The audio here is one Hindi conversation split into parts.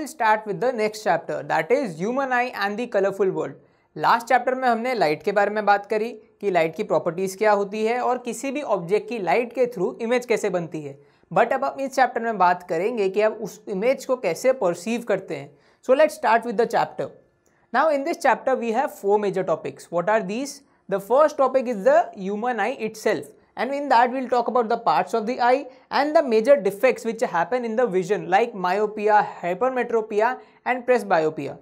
Will start with the next chapter that is human eye and the colourful world last chapter में हमने लाइट के बारे में बात करी कि लाइट की प्रॉपर्टीज़ क्या होती है और किसी भी ऑब्जेक्ट की लाइट के थ्रू इमेज कैसे बनती है बट अब हम इस चैप्टर में बात करेंगे कि अब उस इमेज को कैसे परसीव करते हैं so let start with the chapter now in this chapter we have four major topics what are these the first topic is the human eye itself and in that we'll talk about the parts of the eye and the major defects which happen in the vision like myopia, hypermetropia and presbyopia.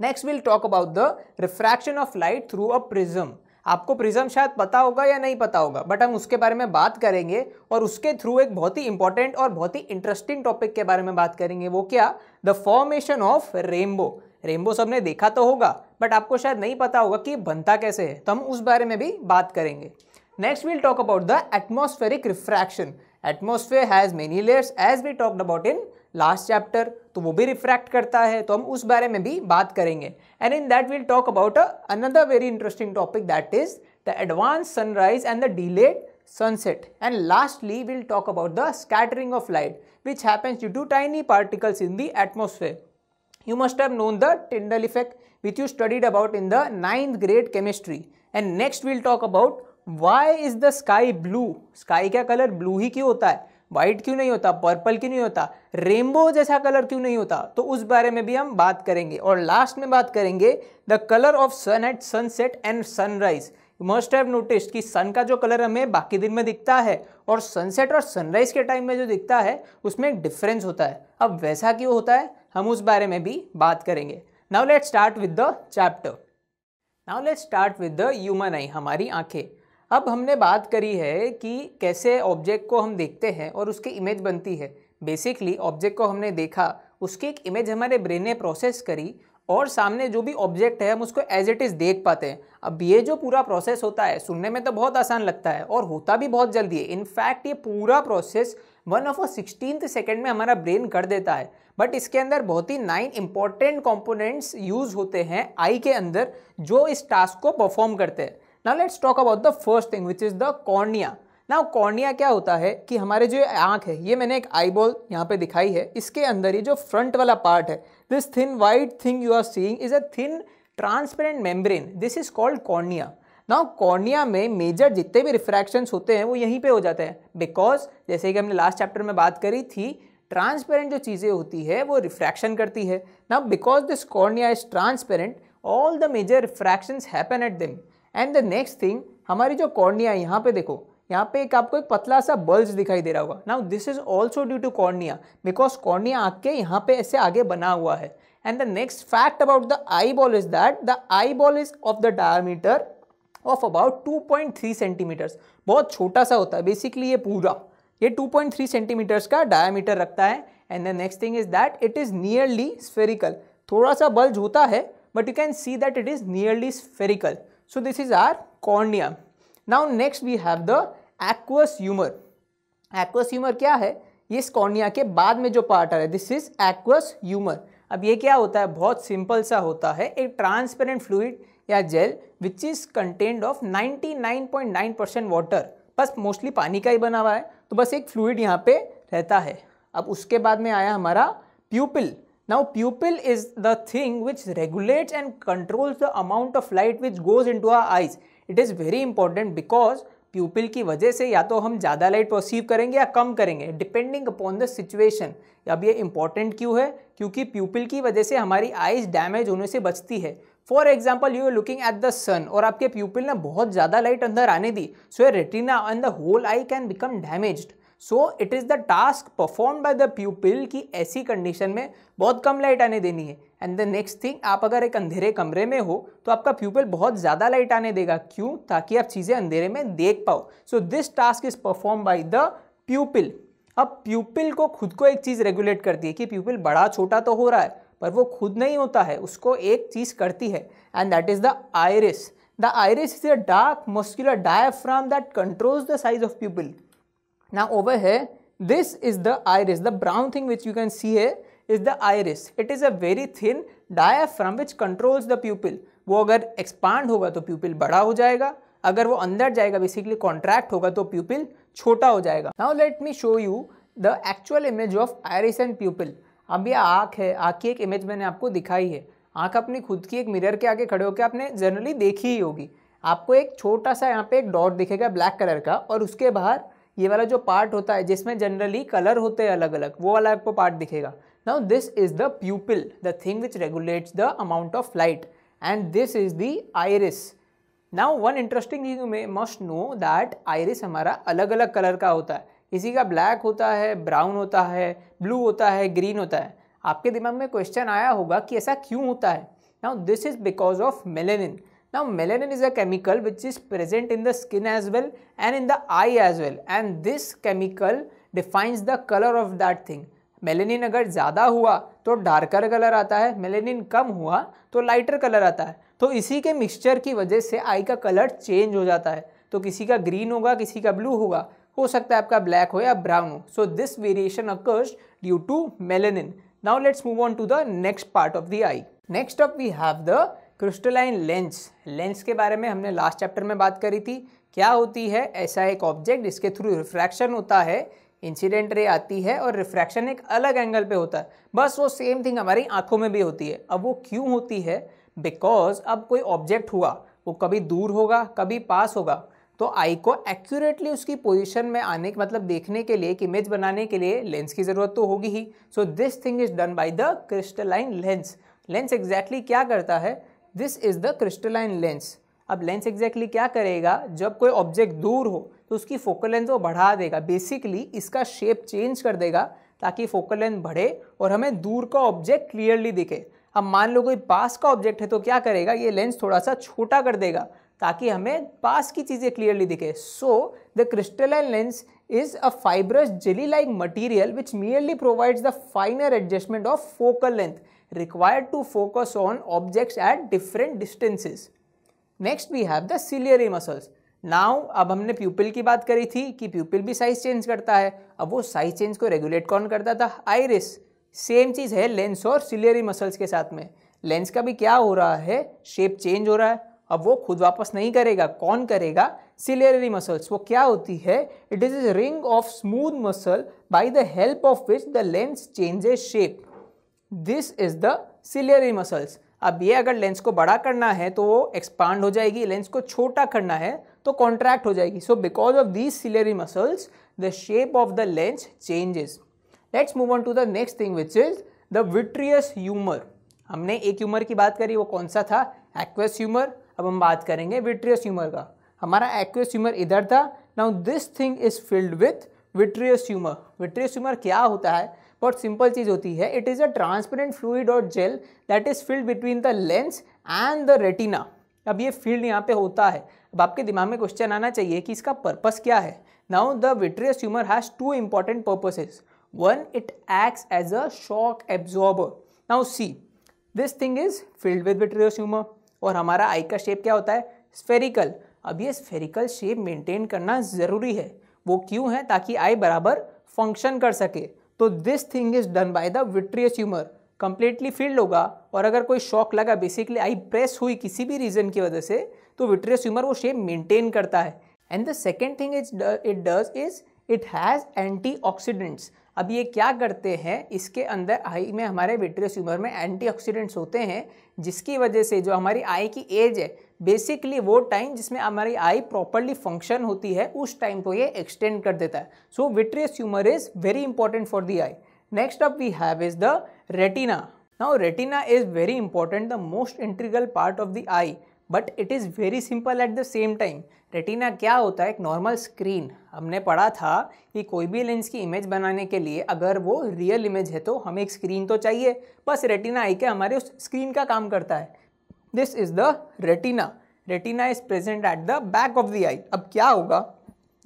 Next will talk about the refraction of light through a prism आपको प्रिज्म शायद पता होगा या नहीं पता होगा बट हम उसके बारे में बात करेंगे और उसके थ्रू एक बहुत ही इंपॉर्टेंट और बहुत ही इंटरेस्टिंग टॉपिक के बारे में बात करेंगे वो क्या the formation of rainbow rainbow सबने देखा तो होगा बट आपको शायद नहीं पता होगा कि बनता कैसे है तो हम उस बारे में भी बात करेंगे Next we'll talk about the atmospheric refraction. Atmosphere has many layers as we talked about in last chapter. तो वो भी रिफ्रैक्ट करता है तो हम उस बारे में भी बात करेंगे and in that will talk about another another very interesting topic that is the advance sunrise and the delayed sunset and lastly we'll talk about the scattering of light which happens due to tiny particles in the atmosphere. You must have known the Tyndall effect which you studied about in the 9th grade chemistry and next we'll talk about why is the sky blue sky का कलर ब्लू ही क्यों होता है व्हाइट क्यों नहीं होता पर्पल क्यों नहीं होता रेनबो जैसा कलर क्यों नहीं होता तो उस बारे में भी हम बात करेंगे और लास्ट में बात करेंगे the colour of sun at sunset and sunrise must have notice कि सन का जो कलर हमें बाकी दिन में दिखता है और सनसेट और सनराइज के टाइम में जो दिखता है उसमें डिफरेंस होता है अब वैसा क्यों होता है हम उस बारे में भी बात करेंगे now let start with the chapter now let start with the human eye हमारी आंखें अब हमने बात करी है कि कैसे ऑब्जेक्ट को हम देखते हैं और उसकी इमेज बनती है बेसिकली ऑब्जेक्ट को हमने देखा उसकी एक इमेज हमारे ब्रेन ने प्रोसेस करी और सामने जो भी ऑब्जेक्ट है हम उसको एज इट इज़ देख पाते हैं अब ये जो पूरा प्रोसेस होता है सुनने में तो बहुत आसान लगता है और होता भी बहुत जल्दी है इनफैक्ट ये पूरा process one of a sixteen second में हमारा ब्रेन कर देता है बट इसके अंदर बहुत ही नाइन इंपॉर्टेंट कॉम्पोनेंट्स यूज होते हैं आई के अंदर जो इस टास्क को परफॉर्म करते हैं now let's talk about the first thing which is the cornea ना कॉर्निया क्या होता है कि हमारे जो आँख है ये मैंने एक आई बॉल यहाँ पे दिखाई है इसके अंदर ये जो फ्रंट वाला पार्ट है this thin white thing you are seeing is a thin transparent membrane this is called cornea now cornea में मेजर जितने भी रिफ्रैक्शंस होते हैं वो यहीं पे हो जाते हैं बिकॉज जैसे कि हमने लास्ट चैप्टर में बात करी थी ट्रांसपेरेंट जो चीज़ें होती है वो रिफ्रैक्शन करती है now because this cornea is transparent all the major refractions happen at them and the next thing हमारी जो कॉर्निया है यहाँ पे देखो यहाँ पे एक आपको एक पतला सा बल्ज दिखाई दे रहा होगा now this is also due to cornea because cornea आँख के यहाँ पे ऐसे आगे बना हुआ है and the next fact about the eyeball is that the eyeball is of the diameter of about 2.3 centimetres बहुत छोटा सा होता है बेसिकली ये पूरा ये 2.3 सेंटीमीटर्स का डायमीटर रखता है and the next thing is that it is nearly spherical थोड़ा सा बल्ज होता है but you can see that it is nearly spherical So this is our cornea. Now next we have the aqueous humor. Aqueous humor क्या है ये इस कॉर्निया के बाद में जो पार्ट आ रहा है दिस इज एक्वस ह्यूमर अब ये क्या होता है बहुत सिंपल सा होता है एक ट्रांसपेरेंट फ्लूड या gel which is contained of 99.9 percent water बस मोस्टली पानी का ही बना हुआ है तो बस एक फ्लूड यहाँ पे रहता है अब उसके बाद में आया हमारा प्यूपिल Now pupil is the thing which regulates and controls the amount of light which goes into our eyes. It is very important because प्यूपिल की वजह से या तो हम ज़्यादा लाइट परसीव करेंगे या कम करेंगे डिपेंडिंग अपॉन द सिचुएशन अब ये इंपॉर्टेंट क्यों है क्योंकि प्यूपिल की वजह से हमारी आइज डैमेज होने से बचती है for example you are looking at the sun और आपके प्यूपिल ने बहुत ज़्यादा लाइट अंदर आने दी so retina and the whole eye can become damaged so it is the task perform by the pupil की ऐसी कंडीशन में बहुत कम लाइट आने देनी है एंड द नेक्स्ट थिंग आप अगर एक अंधेरे कमरे में हो तो आपका प्यूपिल बहुत ज़्यादा लाइट आने देगा क्यों ताकि आप चीज़ें अंधेरे में देख पाओ so this task is perform by the pupil अब प्यूपिल को खुद को एक चीज़ रेगुलेट करती है कि प्यूपिल बड़ा छोटा तो हो रहा है पर वो खुद नहीं होता है उसको एक चीज़ करती है and that is the iris the iris is a dark muscular diaphragm that controls the size of pupil Now over here, this is the iris. The brown thing which you can see here is the iris. It is a very thin diaphragm which controls the pupil. वो अगर expand होगा तो pupil बड़ा हो जाएगा अगर वो अंदर जाएगा basically contract होगा तो pupil छोटा हो जाएगा Now let me show you the actual image of iris and pupil. अब यह आँख है आँख की एक इमेज मैंने आपको दिखाई है आँख अपनी खुद की एक मिरर के आगे खड़े होकर आपने जनरली देखी ही होगी आपको एक छोटा सा यहाँ पे एक डॉट दिखेगा ब्लैक कलर का और उसके बाहर ये वाला जो पार्ट होता है जिसमें जनरली कलर होते हैं अलग अलग वो वाला आपको पार्ट दिखेगा now this is the pupil the thing which regulates the amount of light and this is the iris now one interesting thing में मस्ट नो दैट आयरिस हमारा अलग अलग कलर का होता है किसी का ब्लैक होता है ब्राउन होता है ब्लू होता है ग्रीन होता है आपके दिमाग में क्वेश्चन आया होगा कि ऐसा क्यों होता है now this is because of melanin Now melanin is a chemical which is present in the skin as well and in the eye as well and this chemical defines the color of that thing. Melanin अगर ज़्यादा हुआ तो डार्कर कलर आता है मेलेनिन कम हुआ तो लाइटर कलर आता है तो इसी के मिक्सचर की वजह से आई का कलर चेंज हो जाता है तो किसी का ग्रीन होगा किसी का ब्लू होगा हो सकता है आपका ब्लैक हो या ब्राउन हो so this variation occurs due to melanin now let's move on to the next part of the eye next up we have the crystalline lens lens के बारे में हमने लास्ट चैप्टर में बात करी थी क्या होती है ऐसा एक ऑब्जेक्ट जिसके थ्रू रिफ्रैक्शन होता है इंसिडेंट रे आती है और रिफ्रैक्शन एक अलग एंगल पे होता है बस वो सेम थिंग हमारी आंखों में भी होती है अब वो क्यों होती है बिकॉज अब कोई ऑब्जेक्ट हुआ वो कभी दूर होगा कभी पास होगा तो आई को एक्यूरेटली उसकी पोजिशन में आने के मतलब देखने के लिए एक इमेज बनाने के लिए लेंस की ज़रूरत तो होगी ही so this thing is done by the crystalline lens lens exactly क्या करता है this is the crystalline lens अब लेंस एग्जैक्टली क्या करेगा जब कोई ऑब्जेक्ट दूर हो तो उसकी फोकल लेंथ वो बढ़ा देगा बेसिकली इसका शेप चेंज कर देगा ताकि फोकल लेंथ बढ़े और हमें दूर का ऑब्जेक्ट क्लियरली दिखे अब मान लो कोई पास का ऑब्जेक्ट है तो क्या करेगा ये लेंस थोड़ा सा छोटा कर देगा ताकि हमें पास की चीज़ें क्लियरली दिखे so the crystalline lens is a fibrous jelly-like material which merely provides the finer adjustment of focal length required to focus on objects at different distances. next we have the ciliary muscles now ab humne pupil ki baat kari thi ki pupil bhi size change karta hai ab wo size change ko regulate kon karta tha iris same cheez hai lens aur ciliary muscles ke sath mein lens ka bhi kya ho raha hai shape change ho raha hai अब वो खुद वापस नहीं करेगा कौन करेगा सिलेरी मसल्स वो क्या होती है it is a ring of smooth muscle by the help of which the lens changes shape this is the ciliary muscles अब ये अगर लेंस को बड़ा करना है तो वो एक्सपांड हो जाएगी लेंस को छोटा करना है तो कॉन्ट्रैक्ट हो जाएगी so because of these ciliary muscles the shape of the lens changes let's move on to the next thing which is the vitreous humour हमने एक ह्यूमर की बात करी वो कौन सा था एक्वेस ह्यूमर अब हम बात करेंगे विट्रियस ह्यूमर का हमारा एक्वियस ह्यूमर इधर था now this thing is filled with vitreous humour vitreous humour क्या होता है बहुत सिंपल चीज़ होती है it is a transparent fluid और gel that is filled between the lens and the retina अब ये फील्ड यहाँ पे होता है अब आपके दिमाग में क्वेश्चन आना चाहिए कि इसका पर्पस क्या है now the vitreous humour has two important purposes one it acts as a shock absorber now see this thing is filled with vitreous humour और हमारा आई का शेप क्या होता है स्फेरिकल अब ये स्फेरिकल शेप मेंटेन करना ज़रूरी है वो क्यों है ताकि आई बराबर फंक्शन कर सके तो this thing is done by the vitreous humour completely filled होगा और अगर कोई शॉक लगा बेसिकली आई प्रेस हुई किसी भी रीज़न की वजह से तो विट्रियस ह्यूमर वो शेप मेंटेन करता है and the second thing is it does is it has antioxidants अब ये क्या करते हैं इसके अंदर आई में हमारे विट्रियस ट्यूमर में एंटीऑक्सीडेंट्स होते हैं जिसकी वजह से जो हमारी आई की एज है बेसिकली वो टाइम जिसमें हमारी आई प्रॉपरली फंक्शन होती है उस टाइम को ये एक्सटेंड कर देता है so vitreous humour is very important for the eye next up we have is the retina now retina is very important the most integral part of the eye but it is very simple at the same time retina क्या होता है एक नॉर्मल स्क्रीन हमने पढ़ा था कि कोई भी लेंस की इमेज बनाने के लिए अगर वो रियल इमेज है तो हमें एक स्क्रीन तो चाहिए बस रेटिना आई के हमारे उस स्क्रीन का काम करता है this is the retina retina is present at the back of the eye अब क्या होगा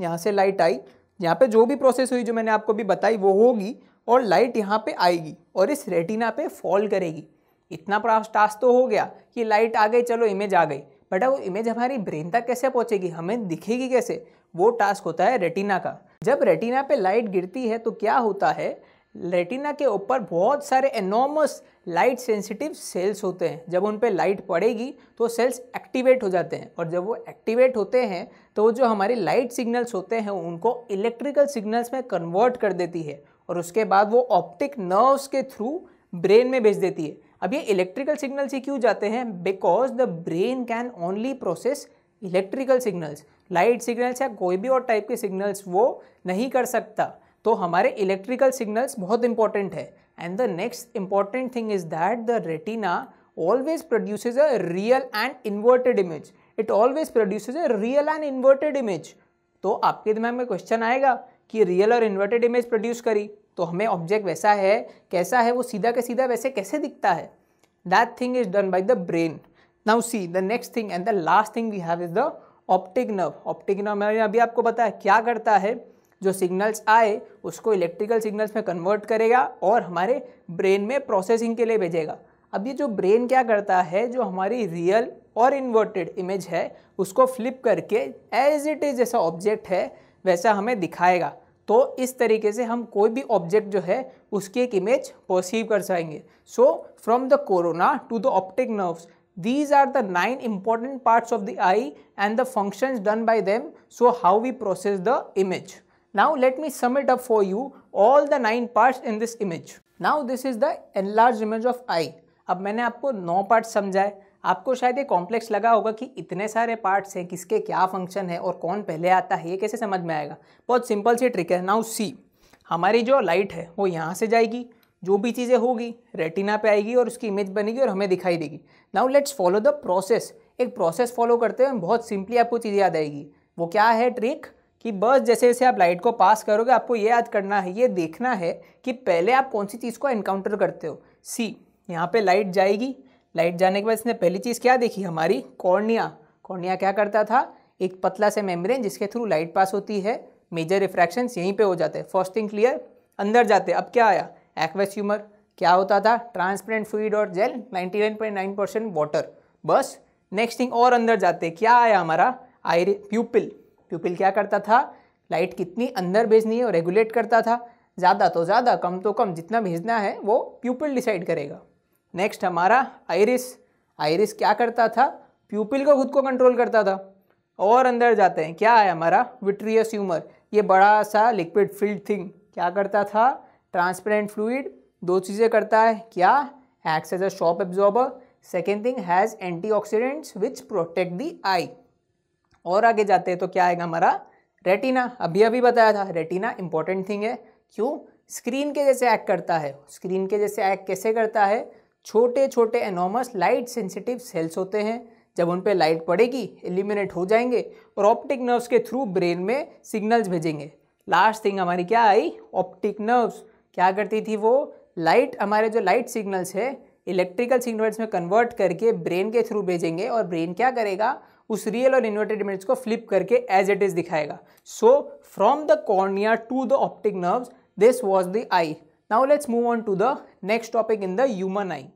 यहाँ से लाइट आई यहाँ पे जो भी प्रोसेस हुई जो मैंने आपको भी बताई वो होगी और लाइट यहाँ पे आएगी और इस रेटिना पे फॉल करेगी इतना बड़ा टास्क तो हो गया कि लाइट आ गई चलो इमेज आ गई बेटा वो इमेज हमारी ब्रेन तक कैसे पहुँचेगी हमें दिखेगी कैसे वो टास्क होता है रेटिना का जब रेटिना पे लाइट गिरती है तो क्या होता है रेटिना के ऊपर बहुत सारे एनॉमस लाइट सेंसिटिव सेल्स होते हैं जब उन पर लाइट पड़ेगी तो सेल्स एक्टिवेट हो जाते हैं और जब वो एक्टिवेट होते हैं तो जो हमारे लाइट सिग्नल्स होते हैं उनको इलेक्ट्रिकल सिग्नल्स में कन्वर्ट कर देती है और उसके बाद वो ऑप्टिक नर्व्स के थ्रू ब्रेन में भेज देती है अब ये इलेक्ट्रिकल सिग्नल से क्यों जाते हैं because the brain can only process electrical signals light signals या कोई भी और टाइप के सिग्नल्स वो नहीं कर सकता तो हमारे इलेक्ट्रिकल सिग्नल्स बहुत इंपॉर्टेंट है and the next important thing is that the retina always produces a real and inverted image it always produces a real and inverted image तो आपके दिमाग में क्वेश्चन आएगा कि रियल और इन्वर्टेड इमेज प्रोड्यूस करी तो हमें ऑब्जेक्ट वैसा है कैसा है वो सीधा के सीधा वैसे कैसे दिखता है that thing is done by the brain now see the next thing and the last thing we have is the optic nerve optic nerve मैंने अभी आपको बताया क्या करता है जो सिग्नल्स आए उसको इलेक्ट्रिकल सिग्नल्स में कन्वर्ट करेगा और हमारे ब्रेन में प्रोसेसिंग के लिए भेजेगा अब ये जो ब्रेन क्या करता है जो हमारी रियल और इन्वर्टेड इमेज है उसको फ्लिप करके एज इट इज़ जैसा ऑब्जेक्ट है वैसा हमें दिखाएगा तो इस तरीके से हम कोई भी ऑब्जेक्ट जो है उसकी एक इमेज परसीव कर सकेंगे so from the cornea to the optic nerves these are the nine important parts of the eye and the functions done by them so how we process the image now let me sum it up for you all the nine parts in this image now this is the enlarge image of eye अब मैंने आपको नौ पार्ट समझाए आपको शायद ये कॉम्प्लेक्स लगा होगा कि इतने सारे पार्ट्स हैं किसके क्या फंक्शन है और कौन पहले आता है ये कैसे समझ में आएगा बहुत सिंपल सी ट्रिक है नाउ सी हमारी जो लाइट है वो यहाँ से जाएगी जो भी चीज़ें होगी रेटिना पे आएगी और उसकी इमेज बनेगी और हमें दिखाई देगी now let's follow the process एक प्रोसेस फॉलो करते हुए बहुत सिंपली आपको चीज़ याद आएगी वो क्या है ट्रिक कि बस जैसे जैसे आप लाइट को पास करोगे आपको ये याद करना है ये देखना है कि पहले आप कौन सी चीज़ को एनकाउंटर करते हो सी यहाँ पे लाइट जाएगी लाइट जाने के बाद इसने पहली चीज़ क्या देखी हमारी कॉर्निया कॉर्निया क्या करता था एक पतला से मेम्ब्रेन जिसके थ्रू लाइट पास होती है मेजर रिफ्रैक्शन यहीं पे हो जाते हैं फर्स्ट थिंग क्लियर अंदर जाते अब क्या आया एक्वेस ह्यूमर क्या होता था ट्रांसपेरेंट फ्लूड और जेल 99.9 परसेंट वाटर बस नेक्स्ट थिंग और अंदर जाते क्या आया हमारा आई प्यूपिल प्यूपिल क्या करता था लाइट कितनी अंदर भेजनी है और रेगुलेट करता था ज़्यादा तो ज़्यादा कम तो कम जितना भेजना है वो प्यूपिल डिसाइड करेगा नेक्स्ट हमारा आयरिस आयरिस क्या करता था प्यूपिल को खुद को कंट्रोल करता था और अंदर जाते हैं क्या है हमारा विट्रियस ह्यूमर ये बड़ा सा लिक्विड फिल्ड थिंग क्या करता था ट्रांसपेरेंट फ्लूड दो चीज़ें करता है क्या acts as a shock absorber second thing has antioxidants which protect the eye और आगे जाते हैं तो क्या आएगा हमारा रेटिना अभी अभी बताया था रेटिना इंपॉर्टेंट थिंग है क्यों स्क्रीन के जैसे एक्ट करता है स्क्रीन के जैसे एक्ट कैसे करता है छोटे छोटे एनोमस लाइट सेंसिटिव सेल्स होते हैं जब उन पर लाइट पड़ेगी एलिमिनेट हो जाएंगे और ऑप्टिक नर्व्स के थ्रू ब्रेन में सिग्नल्स भेजेंगे लास्ट थिंग हमारी क्या आई ऑप्टिक नर्व्स क्या करती थी वो लाइट हमारे जो लाइट सिग्नल्स है इलेक्ट्रिकल सिग्नल्स में कन्वर्ट करके ब्रेन के थ्रू भेजेंगे और ब्रेन क्या करेगा उस रियल और इन्वर्टेड इमेज को फ्लिप करके एज इट इज़ दिखाएगा so from the cornea to the optic nerves this was the eye Now let's move on to the next topic in the human eye.